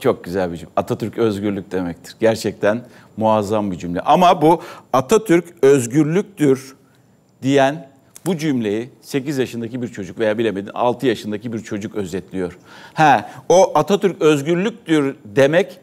Çok, güzel bir cümle. Atatürk özgürlük demektir. Gerçekten muazzam bir cümle. Ama bu Atatürk özgürlüktür diyen bu cümleyi 8 yaşındaki bir çocuk veya bilemedin 6 yaşındaki bir çocuk özetliyor. Ha, o Atatürk özgürlüktür demek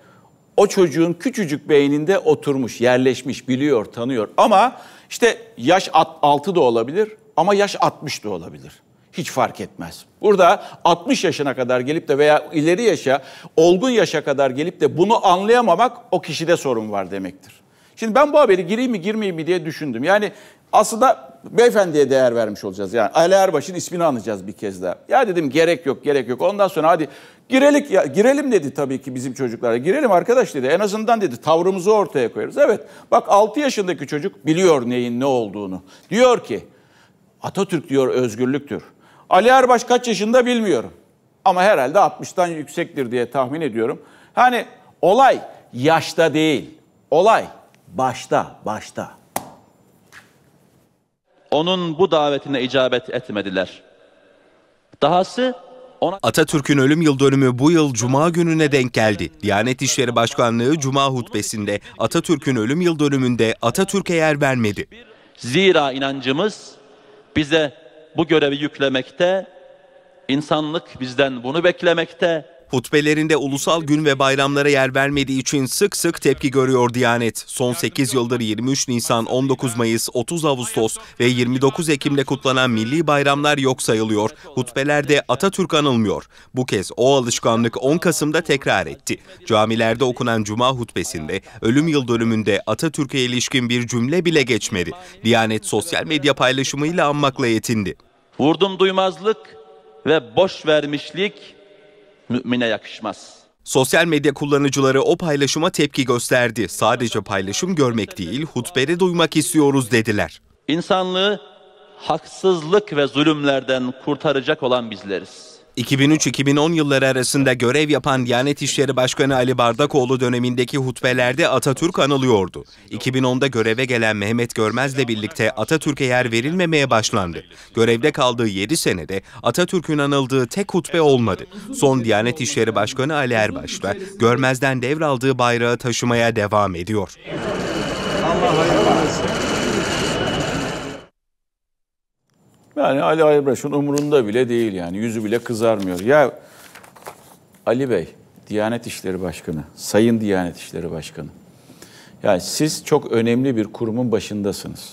o çocuğun küçücük beyninde oturmuş, yerleşmiş, biliyor, tanıyor. Ama işte yaş 6 da olabilir ama yaş 60 da olabilir. Hiç fark etmez. Burada 60 yaşına kadar gelip de veya ileri yaşa, olgun yaşa kadar gelip de bunu anlayamamak o kişide sorun var demektir. Şimdi ben bu haberi gireyim mi girmeyeyim mi diye düşündüm. Yani aslında beyefendiye değer vermiş olacağız. Yani Ali Erbaş'ın ismini anacağız bir kez daha. Ya dedim gerek yok gerek yok. Ondan sonra hadi girelik ya, girelim dedi tabii ki bizim çocuklara. Girelim arkadaş dedi. En azından dedi tavrımızı ortaya koyarız. Evet bak 6 yaşındaki çocuk biliyor neyin ne olduğunu. Diyor ki Atatürk diyor özgürlüktür. Ali Erbaş kaç yaşında bilmiyorum. Ama herhalde 60'tan yüksektir diye tahmin ediyorum. Hani olay yaşta değil. Olay başta, başta. Onun bu davetine icabet etmediler. Dahası ona... Atatürk'ün ölüm yıl dönümü bu yıl Cuma gününe denk geldi. Diyanet İşleri Başkanlığı Cuma hutbesinde Atatürk'ün ölüm yıl dönümünde Atatürk'e yer vermedi. Zira inancımız bize bu görevi yüklemekte, insanlık bizden bunu beklemekte, Hutbelerinde ulusal gün ve bayramlara yer vermediği için sık sık tepki görüyor Diyanet. Son 8 yıldır 23 Nisan, 19 Mayıs, 30 Ağustos ve 29 Ekim'de kutlanan milli bayramlar yok sayılıyor. Hutbelerde Atatürk anılmıyor. Bu kez o alışkanlık 10 Kasım'da tekrar etti. Camilerde okunan Cuma hutbesinde ölüm yıl dönümünde Atatürk'e ilişkin bir cümle bile geçmedi. Diyanet sosyal medya paylaşımıyla anmakla yetindi. Vurdum duymazlık ve boş vermişlik mümine yakışmaz. Sosyal medya kullanıcıları o paylaşıma tepki gösterdi. Sadece paylaşım görmek değil, hutbede duymak istiyoruz dediler. İnsanlığı haksızlık ve zulümlerden kurtaracak olan bizleriz. 2003-2010 yılları arasında görev yapan Diyanet İşleri Başkanı Ali Bardakoğlu dönemindeki hutbelerde Atatürk anılıyordu. 2010'da göreve gelen Mehmet Görmez'le birlikte Atatürk'e yer verilmemeye başlandı. Görevde kaldığı 7 senede Atatürk'ün anıldığı tek hutbe olmadı. Son Diyanet İşleri Başkanı Ali Erbaş da Görmez'den devraldığı bayrağı taşımaya devam ediyor. Allah hayırlı olsun. Yani Ali Aybaş'ın umurunda bile değil yani. Yüzü bile kızarmıyor. Ya Ali Bey, Diyanet İşleri Başkanı, Sayın Diyanet İşleri Başkanı. Yani siz çok önemli bir kurumun başındasınız.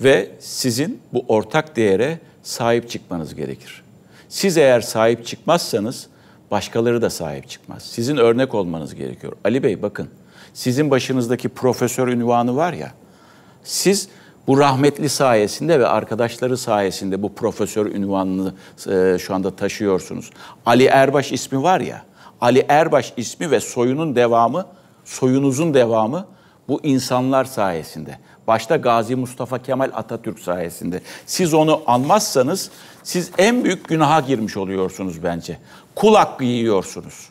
Ve sizin bu ortak değere sahip çıkmanız gerekir. Siz eğer sahip çıkmazsanız başkaları da sahip çıkmaz. Sizin örnek olmanız gerekiyor. Ali Bey bakın, sizin başınızdaki profesör ünvanı var ya, siz bu rahmetli sayesinde ve arkadaşları sayesinde bu profesör ünvanını e, şu anda taşıyorsunuz. Ali Erbaş ismi var ya, Ali Erbaş ismi ve soyunun devamı, soyunuzun devamı bu insanlar sayesinde. Başta Gazi Mustafa Kemal Atatürk sayesinde. Siz onu anmazsanız siz en büyük günaha girmiş oluyorsunuz bence. Kul hakkı yiyorsunuz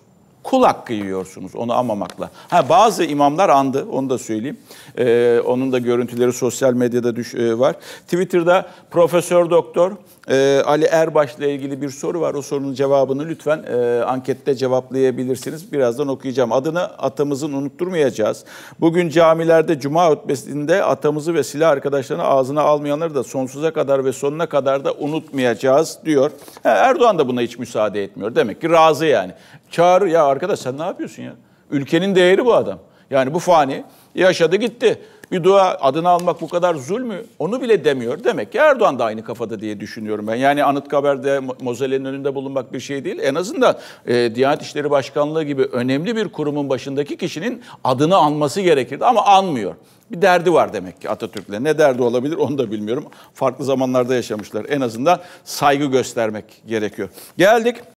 kul hakkı yiyorsunuz onu amamakla. Ha bazı imamlar andı onu da söyleyeyim. Ee, onun da görüntüleri sosyal medyada düş- e, var. Twitter'da Profesör Doktor ee, Ali Erbaş'la ilgili bir soru var. O sorunun cevabını lütfen e, ankette cevaplayabilirsiniz. Birazdan okuyacağım. Adını atamızın unutturmayacağız. Bugün camilerde cuma hutbesinde atamızı ve silah arkadaşlarını ağzına almayanları da sonsuza kadar ve sonuna kadar da unutmayacağız diyor. He, Erdoğan da buna hiç müsaade etmiyor. Demek ki razı yani. Çağır ya arkadaş sen ne yapıyorsun ya? Ülkenin değeri bu adam. Yani bu fani yaşadı gitti. Bir dua adını almak bu kadar zulmü onu bile demiyor. Demek ki Erdoğan da aynı kafada diye düşünüyorum ben. Yani Anıtkabir'de Mozele'nin önünde bulunmak bir şey değil. En azından e, Diyanet İşleri Başkanlığı gibi önemli bir kurumun başındaki kişinin adını anması gerekirdi ama anmıyor. Bir derdi var demek ki Atatürk'le. Ne derdi olabilir onu da bilmiyorum. Farklı zamanlarda yaşamışlar. En azından saygı göstermek gerekiyor. Geldik